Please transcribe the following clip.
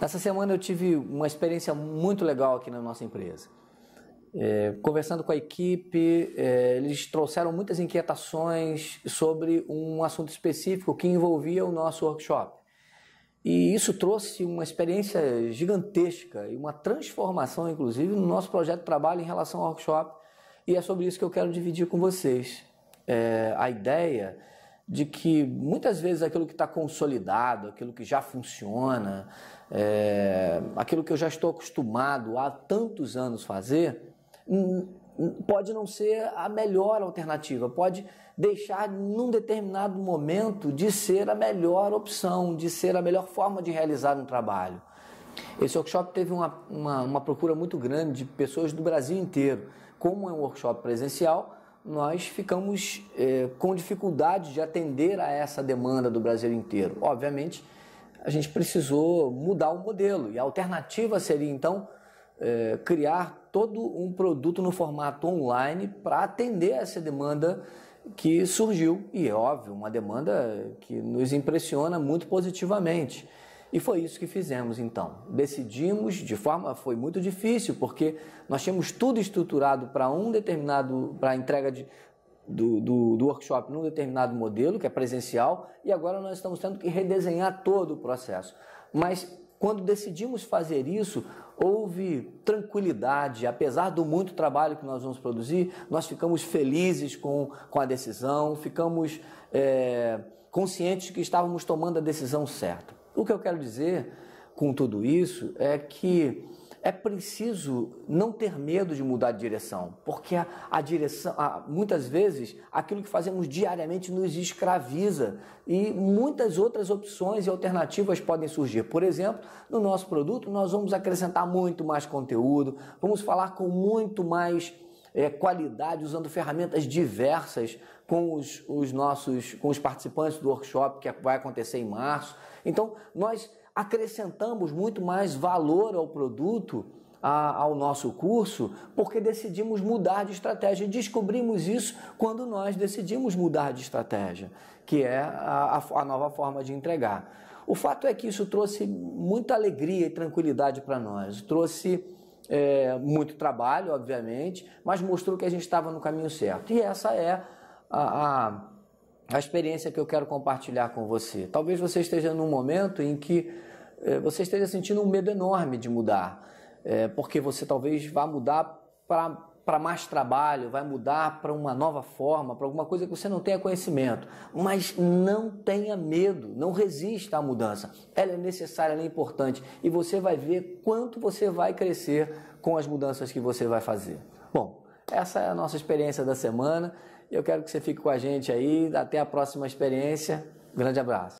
Nessa semana eu tive uma experiência muito legal aqui na nossa empresa. É, conversando com a equipe, é, eles trouxeram muitas inquietações sobre um assunto específico que envolvia o nosso workshop. E isso trouxe uma experiência gigantesca e uma transformação, inclusive, no nosso projeto de trabalho em relação ao workshop. E é sobre isso que eu quero dividir com vocês. É, a ideia de que muitas vezes aquilo que está consolidado, aquilo que já funciona, é, aquilo que eu já estou acostumado há tantos anos fazer, pode não ser a melhor alternativa, pode deixar num determinado momento de ser a melhor opção, de ser a melhor forma de realizar um trabalho. Esse workshop teve uma, uma, uma procura muito grande de pessoas do Brasil inteiro. Como é um workshop presencial, nós ficamos é, com dificuldade de atender a essa demanda do Brasil inteiro. Obviamente, a gente precisou mudar o modelo e a alternativa seria então é, criar todo um produto no formato online para atender essa demanda que surgiu e é óbvio, uma demanda que nos impressiona muito positivamente. E foi isso que fizemos então. Decidimos de forma foi muito difícil, porque nós tínhamos tudo estruturado para um determinado para a entrega de, do, do, do, workshop num determinado modelo, que é presencial, e agora nós estamos tendo que redesenhar todo o processo. Mas quando decidimos fazer isso, houve tranquilidade, apesar do muito trabalho que nós vamos produzir, nós ficamos felizes com, com a decisão, ficamos é, conscientes que estávamos tomando a decisão certa. O que eu quero dizer com tudo isso é que é preciso não ter medo de mudar de direção, porque a, a direção, a, muitas vezes, aquilo que fazemos diariamente nos escraviza e muitas outras opções e alternativas podem surgir. Por exemplo, no nosso produto, nós vamos acrescentar muito mais conteúdo, vamos falar com muito mais é, qualidade, usando ferramentas diversas com os, os nossos, com os participantes do workshop que vai acontecer em março. Então, nós acrescentamos muito mais valor ao produto ao nosso curso porque decidimos mudar de estratégia. E descobrimos isso quando nós decidimos mudar de estratégia, que é a, a nova forma de entregar. O fato é que isso trouxe muita alegria e tranquilidade para nós, trouxe é, muito trabalho, obviamente, mas mostrou que a gente estava no caminho certo. E essa é a, a, a, experiência que eu quero compartilhar com você. Talvez você esteja num momento em que é, você esteja sentindo um medo enorme de mudar, é, porque você talvez vá mudar para para mais trabalho, vai mudar para uma nova forma, para alguma coisa que você não tenha conhecimento. Mas não tenha medo, não resista à mudança. Ela é necessária, ela é importante e você vai ver quanto você vai crescer com as mudanças que você vai fazer. Bom, essa é a nossa experiência da semana. Eu quero que você fique com a gente aí. Até a próxima experiência. Grande abraço.